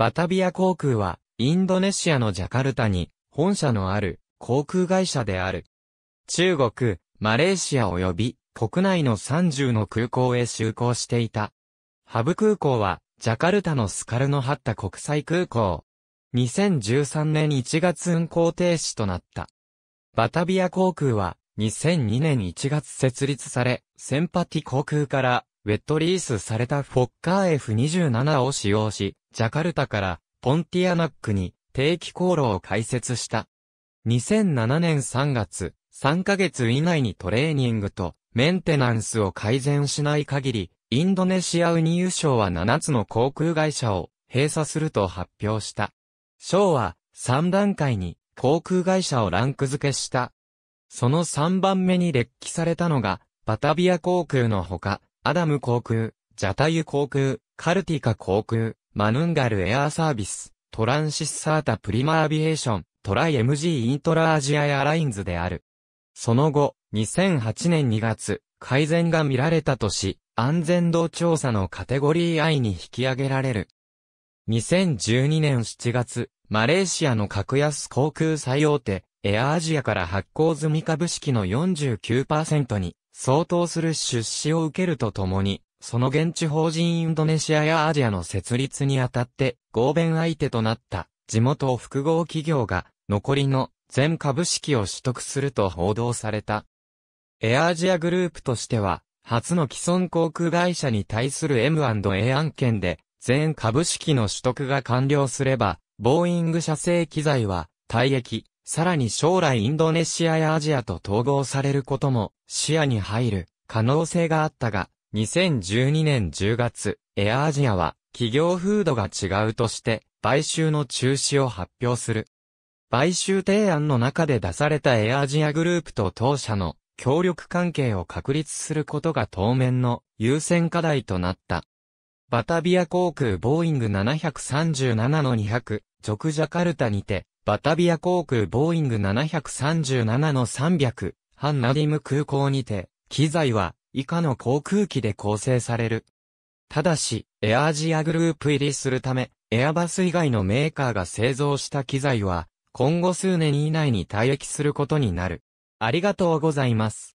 バタビア航空は、インドネシアのジャカルタに、本社のある、航空会社である。中国、マレーシア及び、国内の30の空港へ就航していた。ハブ空港は、ジャカルタのスカルノハッタ国際空港。2013年1月運航停止となった。バタビア航空は、2002年1月設立され、センパティ航空からウェットリースされたフォッカー F27 を使用し、ジャカルタからポンティアナックに定期航路を開設した。2007年3月、3ヶ月以内にトレーニングとメンテナンスを改善しない限り、インドネシアウニ輸省は7つの航空会社を閉鎖すると発表した。省は3段階に航空会社をランク付けした。その3番目に列記されたのが、バタビア航空のほか、アダム航空、ジャタユ航空、カルティカ航空、マヌンガルエアーサービス、トランシッサータプリマアビエーション、トライ MG イントラアジアエアラインズである。その後、2008年2月、改善が見られたとし、安全度調査のカテゴリー I に引き上げられる。2012年7月、マレーシアの格安航空最大手、エアアジアから発行済み株式の49%に、相当する出資を受けるとともに、その現地法人インドネシアやアジアの設立にあたって、合弁相手となった地元複合企業が残りの全株式を取得すると報道された。エアアジアグループとしては、初の既存航空会社に対する M&A 案件で、全株式の取得が完了すれば、ボーイング社製機材は、退役、さらに将来インドネシアやアジアと統合されることも視野に入る可能性があったが、2012年10月、エアアジアは企業風土が違うとして買収の中止を発表する。買収提案の中で出されたエアアジアグループと当社の協力関係を確立することが当面の優先課題となった。バタビア航空ボーイング737の200、直ジャカルタにて、バタビア航空ボーイング737の300、ハンナディム空港にて、機材は以下の航空機で構成される。ただし、エアアジアグループ入りするため、エアバス以外のメーカーが製造した機材は、今後数年以内に退役することになる。ありがとうございます。